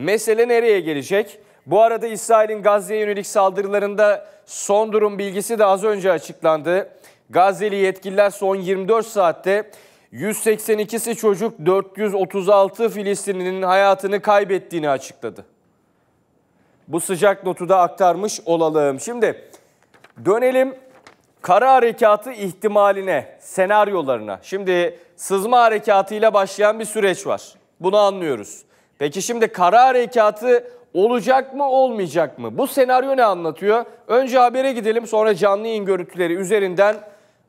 Mesele nereye gelecek? Bu arada İsrail'in Gazze'ye yönelik saldırılarında son durum bilgisi de az önce açıklandı. Gazze'li yetkililer son 24 saatte 182'si çocuk 436 Filistinli'nin hayatını kaybettiğini açıkladı. Bu sıcak notu da aktarmış olalım. Şimdi dönelim kara harekatı ihtimaline, senaryolarına. Şimdi sızma harekatıyla başlayan bir süreç var. Bunu anlıyoruz. Peki şimdi karar harekatı olacak mı olmayacak mı? Bu senaryo ne anlatıyor? Önce habere gidelim sonra canlı yayın görüntüleri üzerinden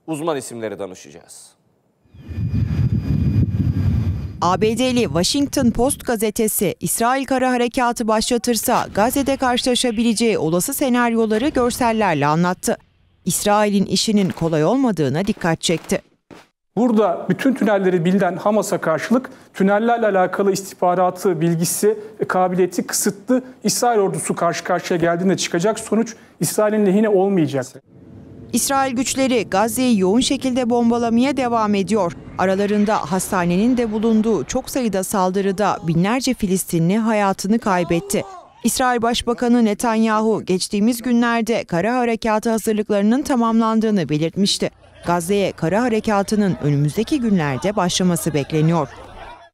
uzman isimlere danışacağız. ABD'li Washington Post gazetesi İsrail kara harekatı başlatırsa Gazze'de karşılaşabileceği olası senaryoları görsellerle anlattı. İsrail'in işinin kolay olmadığına dikkat çekti. Burada bütün tünelleri bilden Hamas'a karşılık tünellerle alakalı istihbaratı, bilgisi, kabiliyeti kısıtlı İsrail ordusu karşı karşıya geldiğinde çıkacak sonuç İsrail'in lehine olmayacak. İsrail güçleri Gazze'yi yoğun şekilde bombalamaya devam ediyor. Aralarında hastanenin de bulunduğu çok sayıda saldırıda binlerce Filistinli hayatını kaybetti. İsrail Başbakanı Netanyahu geçtiğimiz günlerde kara harekatı hazırlıklarının tamamlandığını belirtmişti. Gazze'ye kara harekatının önümüzdeki günlerde başlaması bekleniyor.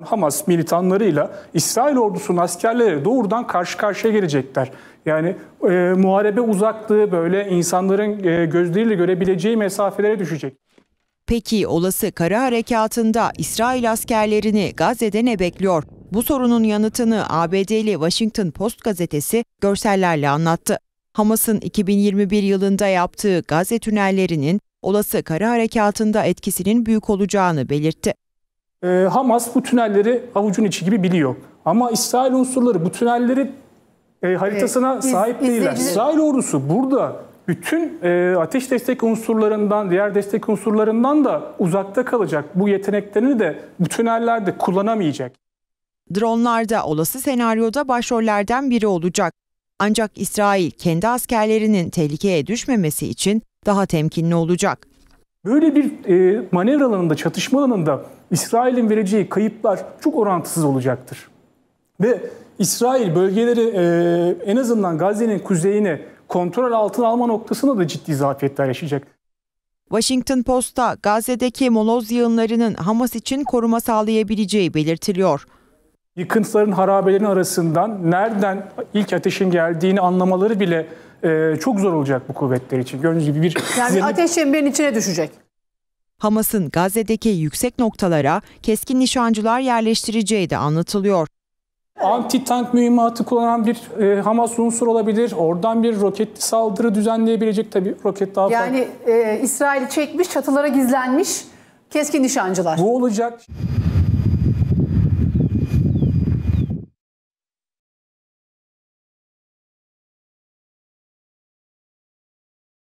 Hamas militanlarıyla İsrail ordusunun askerleri doğrudan karşı karşıya gelecekler. Yani e, muharebe uzaklığı böyle insanların e, gözleriyle görebileceği mesafelere düşecek. Peki olası kara harekatında İsrail askerlerini Gazze'de ne bekliyor? Bu sorunun yanıtını ABD'li Washington Post gazetesi görsellerle anlattı. Hamas'ın 2021 yılında yaptığı Gazze tünellerinin olası kara harekatında etkisinin büyük olacağını belirtti. E, Hamas bu tünelleri avucun içi gibi biliyor. Ama İsrail unsurları bu tünelleri e, haritasına e, sahip iz, değiller. İzleyici. İsrail ordusu burada bütün e, ateş destek unsurlarından, diğer destek unsurlarından da uzakta kalacak. Bu yeteneklerini de bu tünellerde kullanamayacak. Dronlar da olası senaryoda başrollerden biri olacak. Ancak İsrail kendi askerlerinin tehlikeye düşmemesi için daha temkinli olacak. Böyle bir e, manevra alanında, çatışma alanında İsrail'in vereceği kayıplar çok orantısız olacaktır. Ve İsrail bölgeleri e, en azından Gazze'nin kuzeyine kontrol altına alma noktasında da ciddi zafiyetler yaşayacak. Washington Post'ta Gazze'deki moloz yığınlarının Hamas için koruma sağlayabileceği belirtiliyor. Yıkıntıların harabelerin arasından nereden ilk ateşin geldiğini anlamaları bile e, çok zor olacak bu kuvvetler için. Gördüğünüz gibi bir... Yani zemin... ateş çemberinin içine düşecek. Hamas'ın Gazze'deki yüksek noktalara keskin nişancılar yerleştireceği de anlatılıyor. Anti-tank mühimmatı kullanan bir e, Hamas unsur olabilir. Oradan bir roketli saldırı düzenleyebilecek tabii roket daha fazla. Yani e, İsrail'i çekmiş, çatılara gizlenmiş keskin nişancılar. Bu olacak.